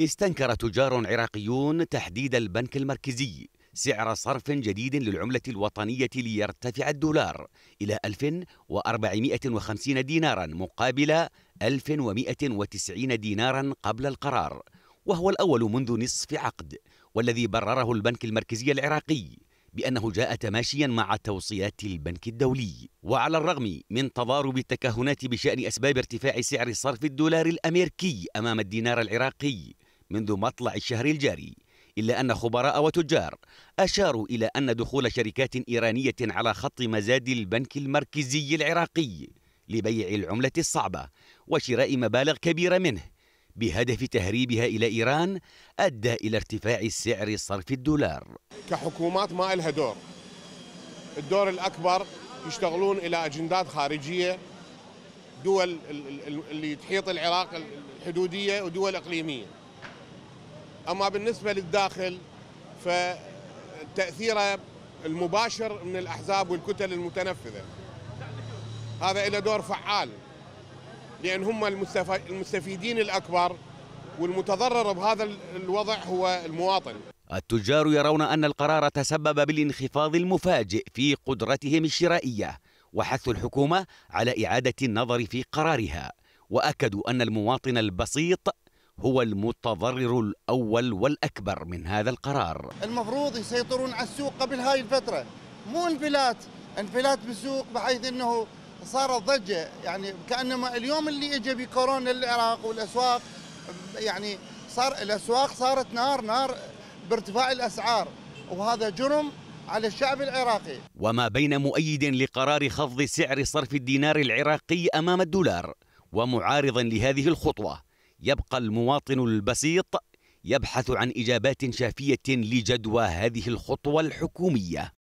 استنكر تجار عراقيون تحديد البنك المركزي سعر صرف جديد للعملة الوطنية ليرتفع الدولار إلى 1450 دينارا مقابل 1190 دينارا قبل القرار وهو الأول منذ نصف عقد والذي برره البنك المركزي العراقي بأنه جاء تماشيا مع توصيات البنك الدولي وعلى الرغم من تضارب التكهنات بشأن أسباب ارتفاع سعر صرف الدولار الأمريكي أمام الدينار العراقي منذ مطلع الشهر الجاري إلا أن خبراء وتجار أشاروا إلى أن دخول شركات إيرانية على خط مزاد البنك المركزي العراقي لبيع العملة الصعبة وشراء مبالغ كبيرة منه بهدف تهريبها إلى إيران أدى إلى ارتفاع سعر صرف الدولار كحكومات ما لها دور الدور الأكبر يشتغلون إلى أجندات خارجية دول اللي تحيط العراق الحدودية ودول إقليمية أما بالنسبة للداخل فتأثيره المباشر من الأحزاب والكتل المتنفذة هذا له دور فعال لأن هم المستفيدين الأكبر والمتضرر بهذا الوضع هو المواطن التجار يرون أن القرار تسبب بالانخفاض المفاجئ في قدرتهم الشرائية وحث الحكومة على إعادة النظر في قرارها وأكدوا أن المواطن البسيط هو المتضرر الأول والأكبر من هذا القرار المفروض يسيطرون على السوق قبل هاي الفترة مو انفلات انفلات بالسوق بحيث أنه صارت ضجة يعني كأنما اليوم اللي اجى بكورونا العراق والأسواق يعني صار الأسواق صارت نار نار بارتفاع الأسعار وهذا جرم على الشعب العراقي وما بين مؤيد لقرار خفض سعر صرف الدينار العراقي أمام الدولار ومعارض لهذه الخطوة يبقى المواطن البسيط يبحث عن إجابات شافية لجدوى هذه الخطوة الحكومية